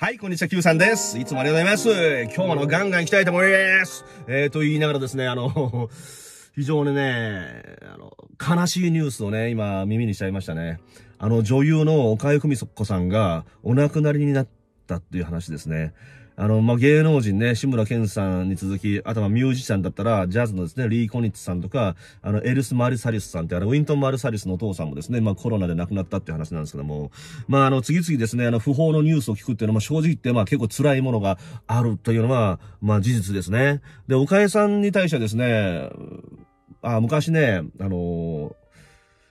はい、こんにちは、Q さんです。いつもありがとうございます。今日のガンガン行きたいと思います。えー、と言いながらですね、あの、非常にね、あの、悲しいニュースをね、今耳にしちゃいましたね。あの、女優の岡井文子さんがお亡くなりになったっていう話ですね。あの、まあ、芸能人ね、志村けんさんに続き、あとはミュージシャンだったら、ジャズのですね、リー・コニッツさんとか、あの、エルス・マルサリスさんって、あの、ウィントン・マルサリスのお父さんもですね、まあ、コロナで亡くなったって話なんですけども、まあ、あの、次々ですね、あの、不法のニュースを聞くっていうのも、正直言って、まあ、結構辛いものがあるというのは、まあ、事実ですね。で、岡江さんに対してはですね、あ昔ね、あのー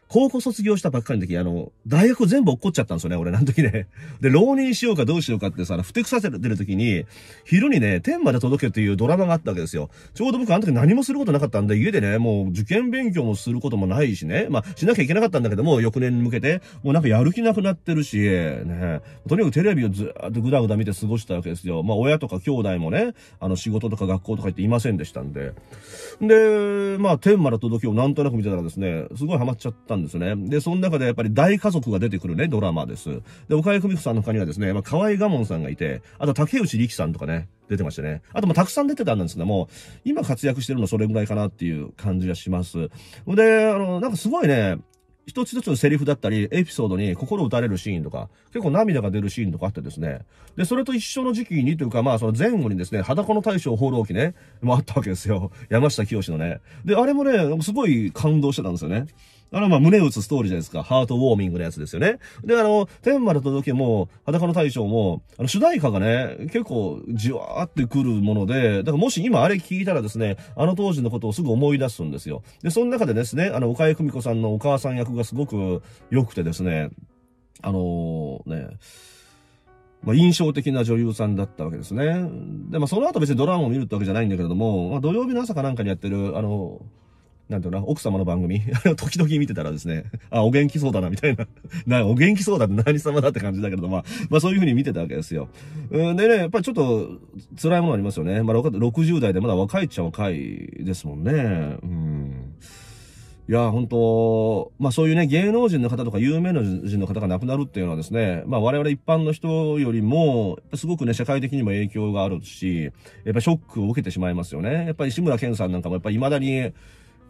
高校卒業したばっかりの時、あの、大学全部落っこっちゃったんですよね、俺、あの時ね。で、浪人しようかどうしようかってさ、ふてくさせてる時に、昼にね、天まで届けっていうドラマがあったわけですよ。ちょうど僕、あの時何もすることなかったんで、家でね、もう受験勉強もすることもないしね、まあ、しなきゃいけなかったんだけども、翌年に向けて、もうなんかやる気なくなってるし、ね、とにかくテレビをずっとぐだぐだ見て過ごしたわけですよ。まあ、親とか兄弟もね、あの、仕事とか学校とか行っていませんでしたんで。で、まあ、天まで届けをなんとなく見てたらですね、すごいハマっちゃったんですね。で、その中でやっぱり大家族が出てくるね、ドラマです。で、岡井久美子さんの他にはですね、まあ、河合賀門さんがいて、あと竹内力さんとかね、出てましてね。あと、ま、たくさん出てたんですけども、今活躍してるのそれぐらいかなっていう感じがします。で、あの、なんかすごいね、一つ一つのセリフだったり、エピソードに心打たれるシーンとか、結構涙が出るシーンとかあってですね。で、それと一緒の時期にというか、まあ、その前後にですね、裸の大将放浪記ね、もあったわけですよ。山下清のね。で、あれもね、すごい感動してたんですよね。あの、ま、胸打つストーリーじゃないですか。ハートウォーミングのやつですよね。で、あの、天丸届けも、裸の大将も、あの、主題歌がね、結構、じわーってくるもので、だからもし今あれ聞いたらですね、あの当時のことをすぐ思い出すんですよ。で、その中でですね、あの、岡井久美子さんのお母さん役がすごく良くてですね、あのー、ね、まあ、印象的な女優さんだったわけですね。で、まあ、その後別にドラマを見るってわけじゃないんだけれども、まあ、土曜日の朝かなんかにやってる、あのー、なんだろうな、奥様の番組、あれを時々見てたらですね、あ、お元気そうだな、みたいな。な、お元気そうだって何様だって感じだけど、まあ、まあそういうふうに見てたわけですよ。うんでね、やっぱりちょっと辛いものありますよね。まあ60代でまだ若いっちゃ若いですもんね。うん。いや、本当まあそういうね、芸能人の方とか有名人の方が亡くなるっていうのはですね、まあ我々一般の人よりも、すごくね、社会的にも影響があるし、やっぱショックを受けてしまいますよね。やっぱり志村健さんなんかもやっぱり未だに、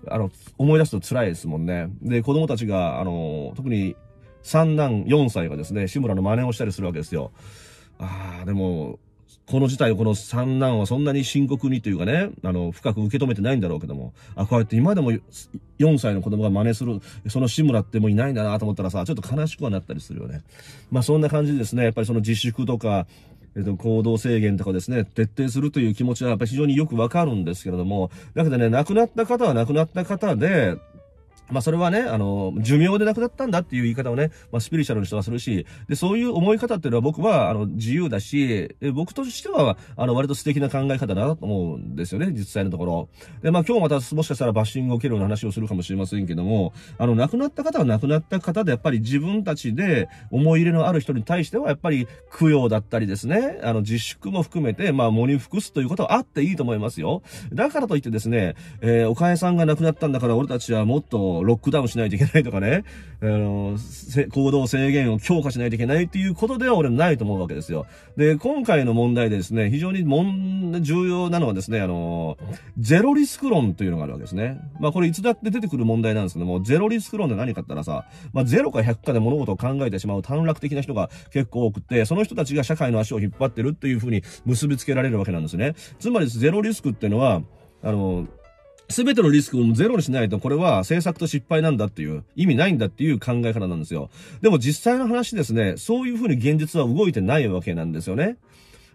あの、思い出すと辛いですもんね。で、子供たちが、あの、特に三男4歳がですね、志村の真似をしたりするわけですよ。ああ、でも、この事態をこの三男はそんなに深刻にというかね、あの、深く受け止めてないんだろうけども、あ、こうやって今でも4歳の子供が真似する、その志村ってもういないんだなと思ったらさ、ちょっと悲しくはなったりするよね。まあそんな感じですね、やっぱりその自粛とか、えっと、行動制限とかですね、徹底するという気持ちはやっぱり非常によくわかるんですけれども、だけどね、亡くなった方は亡くなった方で、まあそれはね、あの、寿命で亡くなったんだっていう言い方をね、まあスピリチュアルの人がするし、で、そういう思い方っていうのは僕は、あの、自由だし、僕としては、あの、割と素敵な考え方だなと思うんですよね、実際のところ。で、まあ今日またもしかしたらバッシングを受けるような話をするかもしれませんけども、あの、亡くなった方は亡くなった方で、やっぱり自分たちで思い入れのある人に対しては、やっぱり供養だったりですね、あの、自粛も含めて、まあ、喪に服すということはあっていいと思いますよ。だからといってですね、えー、おかえさんが亡くなったんだから俺たちはもっと、ロックダウンしないといけないとかね、あの、行動制限を強化しないといけないっていうことでは俺ないと思うわけですよ。で、今回の問題でですね、非常に重要なのはですね、あの、ゼロリスク論というのがあるわけですね。まあこれいつだって出てくる問題なんですけども、ゼロリスク論で何かったらさ、まあ0か100かで物事を考えてしまう短絡的な人が結構多くて、その人たちが社会の足を引っ張ってるっていうふうに結びつけられるわけなんですね。つまりゼロリスクっていうのは、あの、すべてのリスクをゼロにしないと、これは政策と失敗なんだっていう、意味ないんだっていう考え方なんですよ。でも実際の話ですね、そういうふうに現実は動いてないわけなんですよね。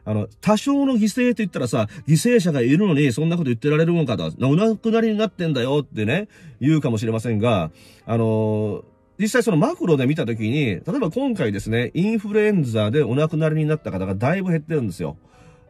あの、多少の犠牲と言ったらさ、犠牲者がいるのにそんなこと言ってられるもんかと、お亡くなりになってんだよってね、言うかもしれませんが、あのー、実際そのマクロで見たときに、例えば今回ですね、インフルエンザでお亡くなりになった方がだいぶ減ってるんですよ。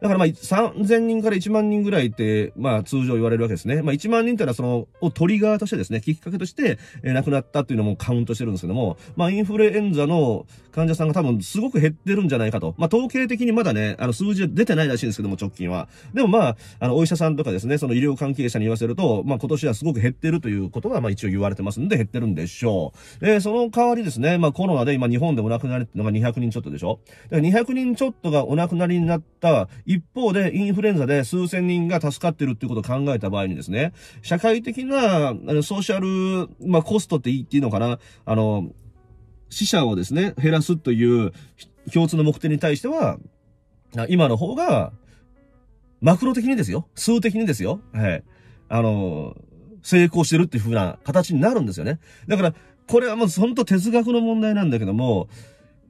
だからまあ3000人から1万人ぐらいって、まあ通常言われるわけですね。まあ1万人ってのはその、をトリガーとしてですね、きっかけとして、えー、亡くなったっていうのもカウントしてるんですけども、まあインフルエンザの、患者さんが多分すごく減ってるんじゃないかと。まあ、統計的にまだね、あの、数字は出てないらしいんですけども、直近は。でもまあ、あの、お医者さんとかですね、その医療関係者に言わせると、まあ、今年はすごく減ってるということが、まあ、一応言われてますんで、減ってるんでしょう。えー、その代わりですね、まあ、コロナで今日本でお亡くなりってのが200人ちょっとでしょ。だから200人ちょっとがお亡くなりになった一方で、インフルエンザで数千人が助かってるっていうことを考えた場合にですね、社会的な、あの、ソーシャル、まあ、コストって言っていいのかなあの、死者をですね、減らすという共通の目的に対しては、今の方が、マクロ的にですよ。数的にですよ。はい。あの、成功してるっていう風な形になるんですよね。だから、これはもうほんと哲学の問題なんだけども、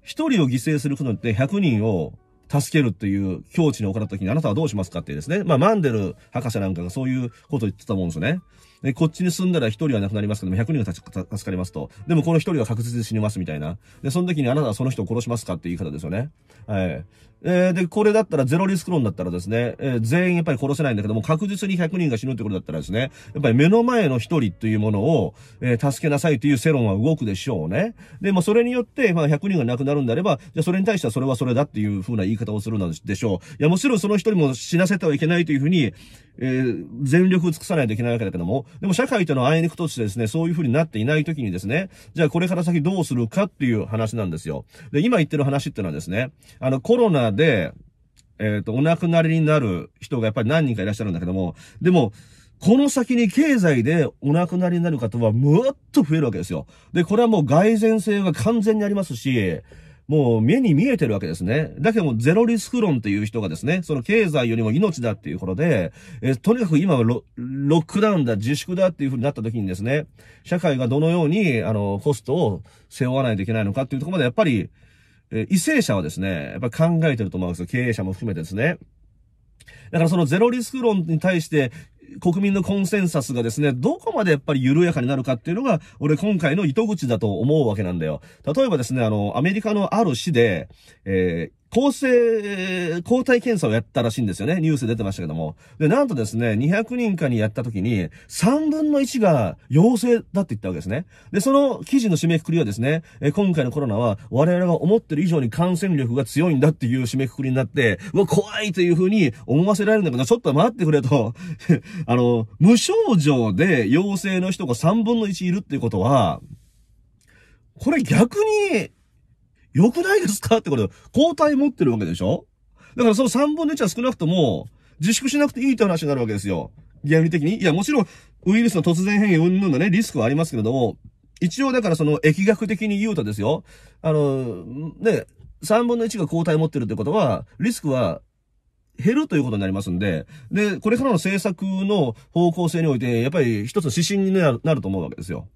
一人を犠牲することによって100人を助けるっていう境地に置かれた時にあなたはどうしますかってですね。まあ、マンデル博士なんかがそういうことを言ってたもんですよね。で、こっちに住んだら1人は亡くなりますけども、100人が助かりますと。でもこの1人は確実に死にますみたいな。で、その時にあなたはその人を殺しますかって言い方ですよね。はい。えー、で、これだったらゼロリスク論だったらですね、えー、全員やっぱり殺せないんだけども、確実に100人が死ぬってことだったらですね、やっぱり目の前の1人というものを、えー、助けなさいという世論は動くでしょうね。で、まあ、それによって、まあ、100人が亡くなるんであれば、じゃあそれに対してはそれはそれだっていう風な言い方をするのでしょう。いや、もちろんその1人も死なせてはいけないというふうに、えー、全力を尽くさないといけないわけだけども、でも社会とのあいにくとしてですね、そういうふうになっていない時にですね、じゃあこれから先どうするかっていう話なんですよ。で、今言ってる話ってのはですね、あのコロナで、えっ、ー、と、お亡くなりになる人がやっぱり何人かいらっしゃるんだけども、でも、この先に経済でお亡くなりになる方はもっと増えるわけですよ。で、これはもう蓋然性が完全にありますし、もう目に見えてるわけですね。だけどもゼロリスク論っていう人がですね、その経済よりも命だっていうことで、えー、とにかく今はロックダウンだ、自粛だっていうふうになった時にですね、社会がどのように、あの、コストを背負わないといけないのかっていうところまでやっぱり、えー、為政者はですね、やっぱり考えてると思うんですよ。経営者も含めてですね。だからそのゼロリスク論に対して国民のコンセンサスがですね、どこまでやっぱり緩やかになるかっていうのが、俺今回の糸口だと思うわけなんだよ。例えばですね、あの、アメリカのある市で、えー抗生、抗体検査をやったらしいんですよね。ニュース出てましたけども。で、なんとですね、200人かにやった時に、3分の1が陽性だって言ったわけですね。で、その記事の締めくくりはですね、え今回のコロナは我々が思ってる以上に感染力が強いんだっていう締めくくりになって、うわ、怖いというふうに思わせられるんだけど、ちょっと待ってくれと。あの、無症状で陽性の人が3分の1いるっていうことは、これ逆に、良くないですかってこと、抗体持ってるわけでしょだからその3分の1は少なくとも、自粛しなくていいって話になるわけですよ。原理的に。いや、もちろん、ウイルスの突然変異云々のね、リスクはありますけれども、一応だからその、疫学的に言うとですよ、あの、ね、3分の1が抗体持ってるってことは、リスクは減るということになりますんで、で、これからの政策の方向性において、やっぱり一つの指針になると思うわけですよ。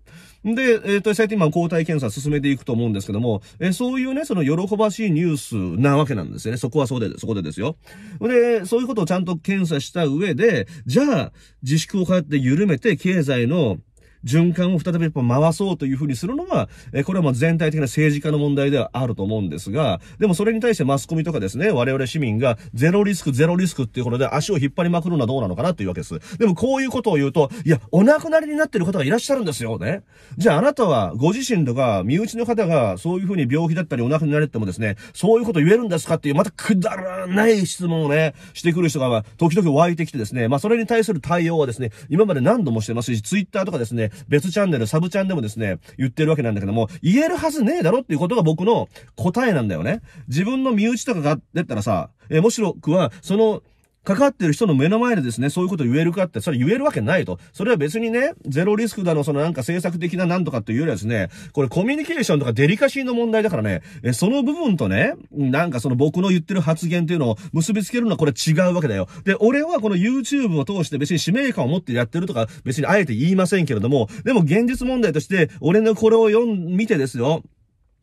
で、えっ、ー、と、そうやって今、抗体検査進めていくと思うんですけども、えー、そういうね、その喜ばしいニュースなわけなんですよね。そこはそうで、そこでですよ。で、そういうことをちゃんと検査した上で、じゃあ、自粛をこうやって緩めて、経済の、循環を再びやっぱ回そうというふうにするのは、えこれはまあ全体的な政治家の問題ではあると思うんですが、でもそれに対してマスコミとかですね、我々市民がゼロリスク、ゼロリスクっていうことで足を引っ張りまくるのはどうなのかなというわけです。でもこういうことを言うと、いや、お亡くなりになってる方がいらっしゃるんですよね。じゃああなたはご自身とか身内の方がそういうふうに病気だったりお亡くなりなってもですね、そういうこと言えるんですかっていう、またくだらない質問をね、してくる人が時々湧いてきてですね、まあそれに対する対応はですね、今まで何度もしてますし、ツイッターとかですね、別チャンネル、サブチャンでもですね、言ってるわけなんだけども、言えるはずねえだろっていうことが僕の答えなんだよね。自分の身内とかが出たらさ、え、もしろくは、その、かかってる人の目の前でですね、そういうこと言えるかって、それ言えるわけないと。それは別にね、ゼロリスクだの、そのなんか政策的ななんとかっていうよりはですね、これコミュニケーションとかデリカシーの問題だからね、えその部分とね、なんかその僕の言ってる発言っていうのを結びつけるのはこれ違うわけだよ。で、俺はこの YouTube を通して別に使命感を持ってやってるとか、別にあえて言いませんけれども、でも現実問題として、俺のこれを読ん、見てですよ、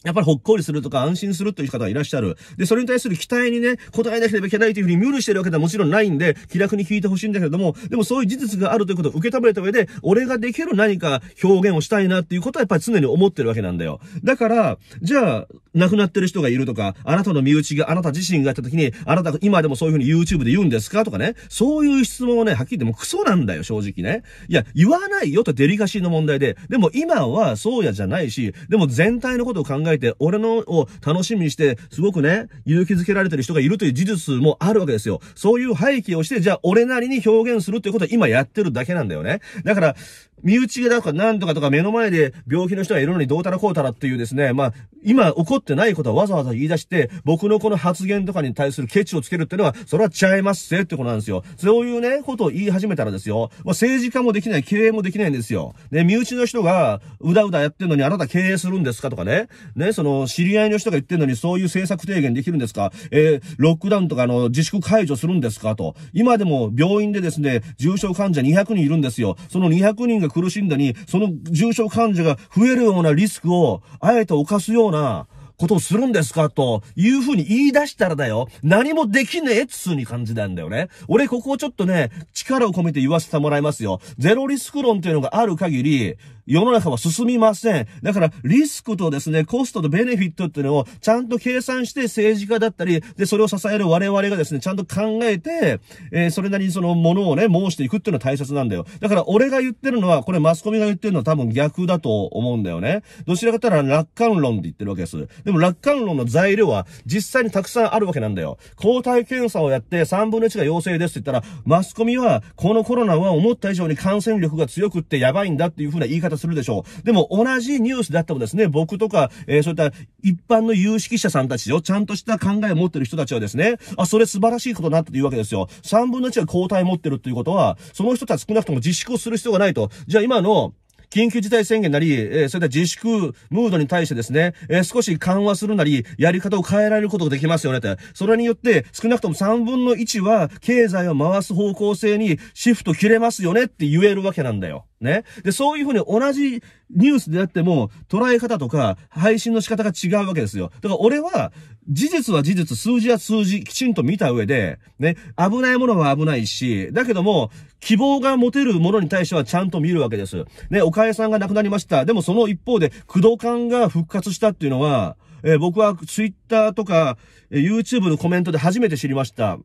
やっぱりほっこりするとか安心するという方がいらっしゃる。で、それに対する期待にね、応えなければいけないというふうに無理してるわけではもちろんないんで、気楽に聞いてほしいんだけれども、でもそういう事実があるということを受け止めた上で、俺ができる何か表現をしたいなっていうことはやっぱり常に思ってるわけなんだよ。だから、じゃあ、亡くなってる人がいるとか、あなたの身内があなた自身がやった時に、あなたが今でもそういうふうに YouTube で言うんですかとかね、そういう質問をね、はっきり言ってもクソなんだよ、正直ね。いや、言わないよとデリカシーの問題で、でも今はそうやじゃないし、でも全体のことを考えいて、俺のを楽しみにして、すごくね、勇気づけられてる人がいるという事実もあるわけですよ。そういう背景をして、じゃあ俺なりに表現するということは今やってるだけなんだよね。だから、身内がなんか何とかとか目の前で病気の人がいるのにどうたらこうたらっていうですね、まあ、今起こってないことをわざわざ言い出して、僕のこの発言とかに対するケチをつけるっていうのは、それはちゃいますせってことなんですよ。そういうね、ことを言い始めたらですよ、まあ、政治家もできない、経営もできないんですよ。ね、身内の人が、うだうだやってるのにあなた経営するんですかとかね、ね、その、知り合いの人が言ってるのにそういう政策提言できるんですかえー、ロックダウンとかの自粛解除するんですかと。今でも病院でですね、重症患者200人いるんですよ。その200人が苦しんだに、その重症患者が増えるようなリスクを、あえて犯すような、ことをするんですかというふうに言い出したらだよ。何もできねえっつうに感じなんだよね。俺ここをちょっとね、力を込めて言わせてもらいますよ。ゼロリスク論というのがある限り、世の中は進みません。だから、リスクとですね、コストとベネフィットっていうのをちゃんと計算して政治家だったり、で、それを支える我々がですね、ちゃんと考えて、えー、それなりにそのものをね、申していくっていうのは大切なんだよ。だから、俺が言ってるのは、これマスコミが言ってるのは多分逆だと思うんだよね。どちらかとら楽観論って言ってるわけです。でも楽観論の材料は実際にたくさんあるわけなんだよ。抗体検査をやって3分の1が陽性ですって言ったら、マスコミはこのコロナは思った以上に感染力が強くってやばいんだっていう風な言い方するでしょう。でも同じニュースだったもですね、僕とか、えー、そういった一般の有識者さんたちをちゃんとした考えを持ってる人たちはですね、あ、それ素晴らしいことなたというわけですよ。3分の1が抗体持ってるっていうことは、その人たち少なくとも自粛をする必要がないと。じゃあ今の、緊急事態宣言なり、えー、それで自粛ムードに対してですね、えー、少し緩和するなり、やり方を変えられることができますよねって。それによって、少なくとも3分の1は、経済を回す方向性にシフト切れますよねって言えるわけなんだよ。ね。で、そういうふうに同じニュースであっても、捉え方とか、配信の仕方が違うわけですよ。だから俺は、事実は事実、数字は数字、きちんと見た上で、ね、危ないものは危ないし、だけども、希望が持てるものに対してはちゃんと見るわけです。ね、岡江さんが亡くなりました。でもその一方で、駆動感が復活したっていうのは、えー、僕は Twitter とか、えー、YouTube のコメントで初めて知りました。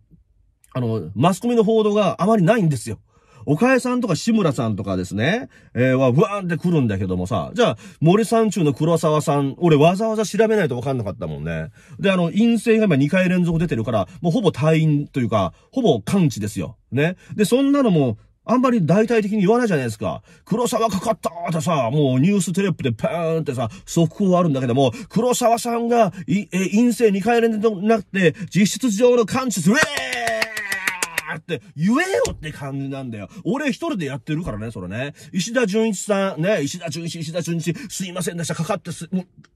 あの、マスコミの報道があまりないんですよ。岡江さんとか志村さんとかですね、えー、は、わーんって来るんだけどもさ、じゃあ、森三中の黒沢さん、俺わざわざ調べないとわかんなかったもんね。で、あの、陰性が今2回連続出てるから、もうほぼ退院というか、ほぼ完治ですよ。ね。で、そんなのも、あんまり大体的に言わないじゃないですか。黒沢かかったってさ、もうニューステレップでパーンってさ、速報あるんだけども、黒沢さんが、い、え、陰性2回連続になって、実質上の完治する、ーーって言えよって感じなんだよ。俺一人でやってるからね、それね。石田純一さん、ね、石田純一、石田純一、すいませんでした、かかってす、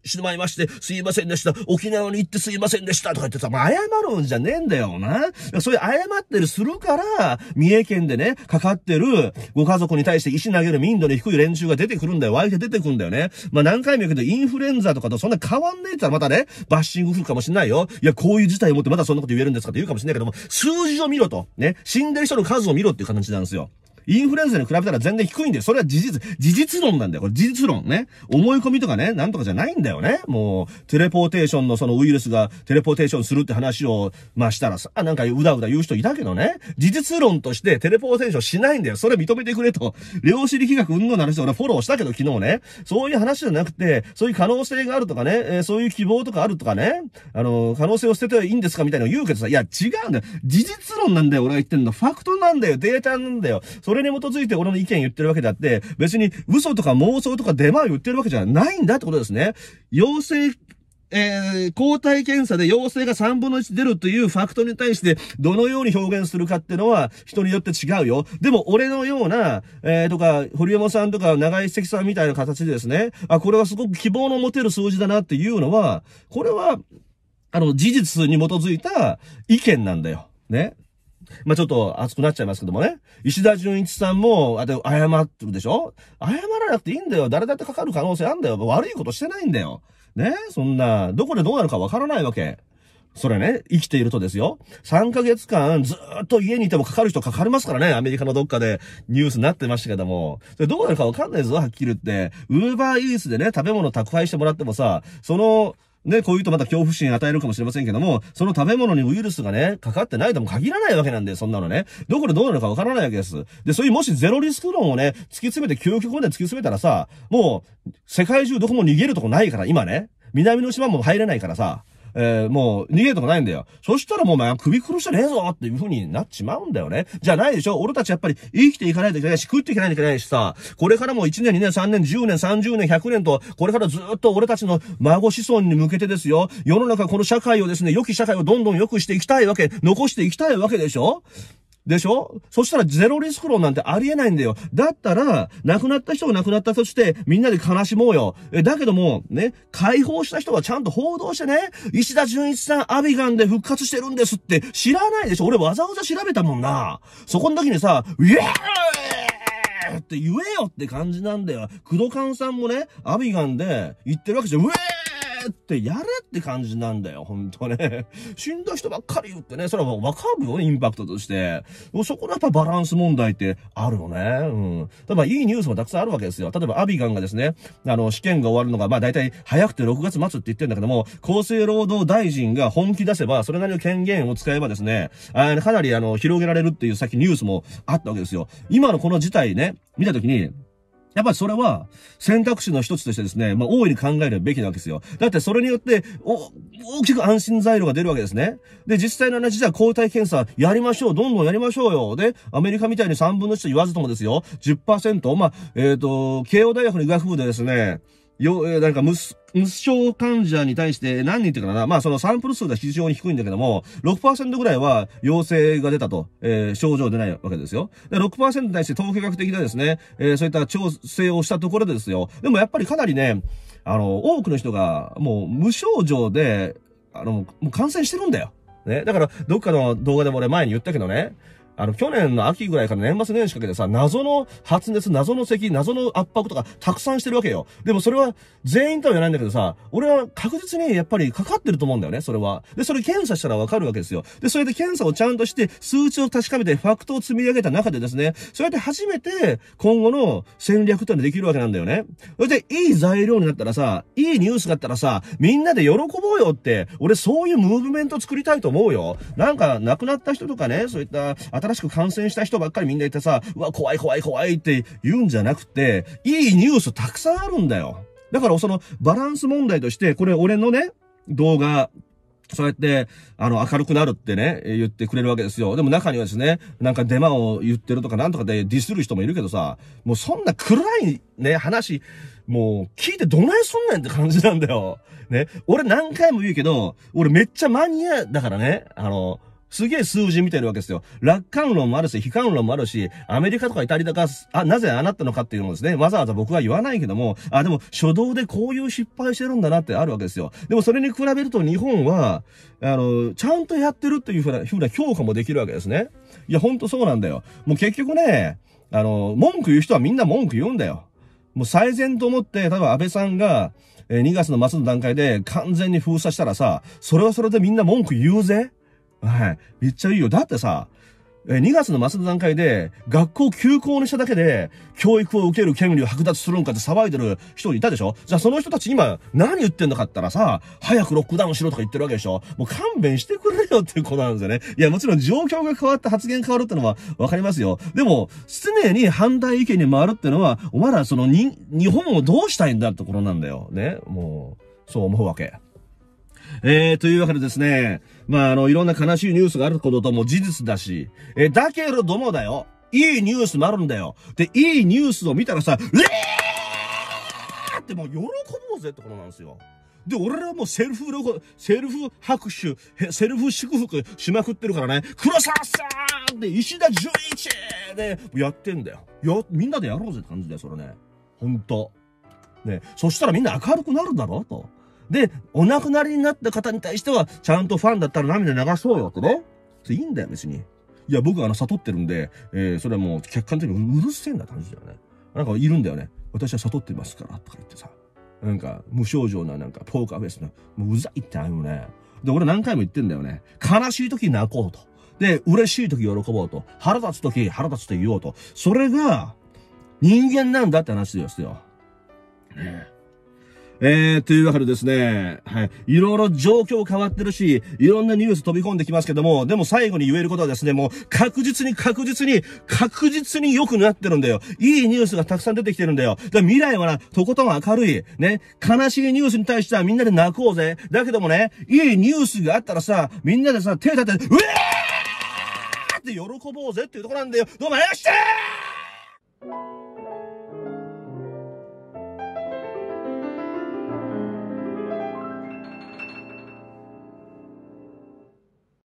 しまいまして、すいませんでした、沖縄に行ってすいませんでした、とか言ってさ、もう謝るんじゃねえんだよな。そういう謝ってるするから、三重県でね、かかってるご家族に対して石投げる民度の低い連中が出てくるんだよ。湧いて出てくるんだよね。まあ、何回も言うけど、インフルエンザとかとそんな変わんねえってまたね、バッシング来るかもしんないよ。いや、こういう事態をもってまだそんなこと言えるんですかって言うかもしんないけども、数字を見ろと。ねね、死んでる人の数を見ろっていう形なんですよ。インフルエンザに比べたら全然低いんだよ。それは事実、事実論なんだよ。これ事実論ね。思い込みとかね、なんとかじゃないんだよね。もう、テレポーテーションのそのウイルスがテレポーテーションするって話を、まあしたらさ、なんかうだうだ言う人いたけどね。事実論としてテレポーテーションしないんだよ。それ認めてくれと。量子力学運動のる人俺フォローしたけど昨日ね。そういう話じゃなくて、そういう可能性があるとかね、えー、そういう希望とかあるとかね。あの、可能性を捨てていいんですかみたいなの言うけどさ、いや違うんだよ。事実論なんだよ。俺が言ってんの。ファクトなんだよ。データなんだよ。そそれに基づいて俺の意見言ってるわけであって、別に嘘とか妄想とか出前を言ってるわけじゃないんだってことですね。陽性えー、抗体検査で陽性が3分の1出るというファクトに対して、どのように表現するかっていうのは、人によって違うよ。でも、俺のような、えー、とか、堀山さんとか、長井関さんみたいな形でですね、あ、これはすごく希望の持てる数字だなっていうのは、これは、あの、事実に基づいた意見なんだよ。ね。まあ、ちょっと熱くなっちゃいますけどもね。石田純一さんも、あて、謝ってるでしょ謝らなくていいんだよ。誰だってかかる可能性あんだよ。悪いことしてないんだよ。ねそんな、どこでどうなるかわからないわけ。それね、生きているとですよ。3ヶ月間ずっと家にいてもかかる人かかりますからね。アメリカのどっかでニュースになってましたけども。それどうなるかわかんないぞ、はっきり言って。ウーバーイースでね、食べ物宅配してもらってもさ、その、ね、こういうとまた恐怖心与えるかもしれませんけども、その食べ物にウイルスがね、かかってないとも限らないわけなんで、そんなのね。どこでどうなるかわからないわけです。で、そういうもしゼロリスク論をね、突き詰めて、究極まで突き詰めたらさ、もう、世界中どこも逃げるとこないから、今ね。南の島も入れないからさ。えー、もう逃げるとかないんだよ。そしたらもうお前首殺してねえぞっていう風になっちまうんだよね。じゃないでしょ俺たちやっぱり生きていかないといけないし、食っていかないといけないしさ、これからも1年、2年、3年、10年、30年、100年と、これからずっと俺たちの孫子孫に向けてですよ、世の中この社会をですね、良き社会をどんどん良くしていきたいわけ、残していきたいわけでしょでしょそしたらゼロリスク論なんてありえないんだよ。だったら、亡くなった人が亡くなったとして、みんなで悲しもうよ。え、だけども、ね、解放した人はちゃんと報道してね、石田純一さんアビガンで復活してるんですって知らないでしょ俺わざわざ調べたもんな。そこの時にさ、イエーイって言えよって感じなんだよ。クドカンさんもね、アビガンで言ってるわけじゃん、ウェーってやれって感じなんだよ、ほんとね。死んだ人ばっかり言ってね、それはわかるよ、インパクトとして。そこのやっぱバランス問題ってあるよね。うん。ただいいニュースもたくさんあるわけですよ。例えばアビガンがですね、あの、試験が終わるのが、まあ大体早くて6月末って言ってんだけども、厚生労働大臣が本気出せば、それなりの権限を使えばですね、あかなりあの、広げられるっていうさっきニュースもあったわけですよ。今のこの事態ね、見たときに、やっぱりそれは選択肢の一つとしてですね、まあ大いに考えるべきなわけですよ。だってそれによって、お、大きく安心材料が出るわけですね。で、実際の話じゃあ抗体検査やりましょう。どんどんやりましょうよ。で、アメリカみたいに3分の1と言わずともですよ、10%、まあ、えっ、ー、と、慶応大学の医学部でですね、よ、なんか無、無症患者に対して何人っていうかな、まあそのサンプル数が非常に低いんだけども、6%ぐらいは陽性が出たと、えー、症状出ないわけですよ。で、6%に対して統計学的なですね、えー、そういった調整をしたところでですよ。でもやっぱりかなりね、あの、多くの人がもう無症状で、あの、もう感染してるんだよ。ね。だから、どっかの動画でも俺前に言ったけどね、あの、去年の秋ぐらいから年末年始かけてさ、謎の発熱、謎の咳、謎の圧迫とか、たくさんしてるわけよ。でもそれは、全員とは言わないんだけどさ、俺は確実にやっぱりかかってると思うんだよね、それは。で、それ検査したらわかるわけですよ。で、それで検査をちゃんとして、数値を確かめて、ファクトを積み上げた中でですね、そうやって初めて、今後の戦略ってのできるわけなんだよね。それで、いい材料になったらさ、いいニュースがあったらさ、みんなで喜ぼうよって、俺そういうムーブメント作りたいと思うよ。なんか、亡くなった人とかね、そういった、新しく感染した人ばっかりみんな言ってさ、うわ、怖い怖い怖いって言うんじゃなくて、いいニュースたくさんあるんだよ。だからそのバランス問題として、これ俺のね、動画、そうやって、あの、明るくなるってね、言ってくれるわけですよ。でも中にはですね、なんかデマを言ってるとかなんとかでディスる人もいるけどさ、もうそんな暗いね、話、もう聞いてどないすんねんって感じなんだよ。ね。俺何回も言うけど、俺めっちゃマニアだからね、あの、すげえ数字見てるわけですよ。楽観論もあるし、悲観論もあるし、アメリカとかイタリアか、あ、なぜあなったのかっていうのをですね、わざわざ僕は言わないけども、あ、でも初動でこういう失敗してるんだなってあるわけですよ。でもそれに比べると日本は、あの、ちゃんとやってるっていうふうな、ふうな評価もできるわけですね。いや、ほんとそうなんだよ。もう結局ね、あの、文句言う人はみんな文句言うんだよ。もう最善と思って、例えば安倍さんが、え2月の末の段階で完全に封鎖したらさ、それはそれでみんな文句言うぜ。はい。めっちゃいいよ。だってさ、え、2月の末の段階で、学校休校にしただけで、教育を受ける権利を剥奪するんかって騒いでる人いたでしょじゃあその人たち今、何言ってんのかったらさ、早くロックダウンしろとか言ってるわけでしょもう勘弁してくれよっていう子なんですよね。いや、もちろん状況が変わって発言変わるってのはわかりますよ。でも、常に反対意見に回るってのは、お前らそのに、日本をどうしたいんだってところなんだよ。ね。もう、そう思うわけ。えー、というわけでですね、まあ、あの、いろんな悲しいニュースがあることとも事実だし、えー、だけれどもだよ、いいニュースもあるんだよ。で、いいニュースを見たらさ、えーってもう喜ぼうぜってことなんですよ。で、俺らもセルフセルフ拍手、セルフ祝福しまくってるからね、黒沢さんで石田純一でやってんだよ。や、みんなでやろうぜって感じだよ、それね。ほんと。ね、そしたらみんな明るくなるだろうと。で、お亡くなりになった方に対しては、ちゃんとファンだったら涙流そうよってね。いいんだよ、別に。いや、僕あの、悟ってるんで、えー、それはもう客観的にうるせえんだってだよね。なんかいるんだよね。私は悟ってますから、とか言ってさ。なんか、無症状ななんか、ポーカーフェスな、もううざいってあれよね。で、俺何回も言ってんだよね。悲しい時泣こうと。で、嬉しい時喜ぼうと。腹立つ時腹立つと言おうと。それが、人間なんだって話ですよ。ねえ。えー、というわけでですね、はい。いろいろ状況変わってるし、いろんなニュース飛び込んできますけども、でも最後に言えることはですね、もう確実に確実に、確実に良くなってるんだよ。いいニュースがたくさん出てきてるんだよ。だから未来はな、とことん明るい。ね。悲しいニュースに対してはみんなで泣こうぜ。だけどもね、いいニュースがあったらさ、みんなでさ、手立てて、うえーって喜ぼうぜっていうとこなんだよ。どうも、よましたー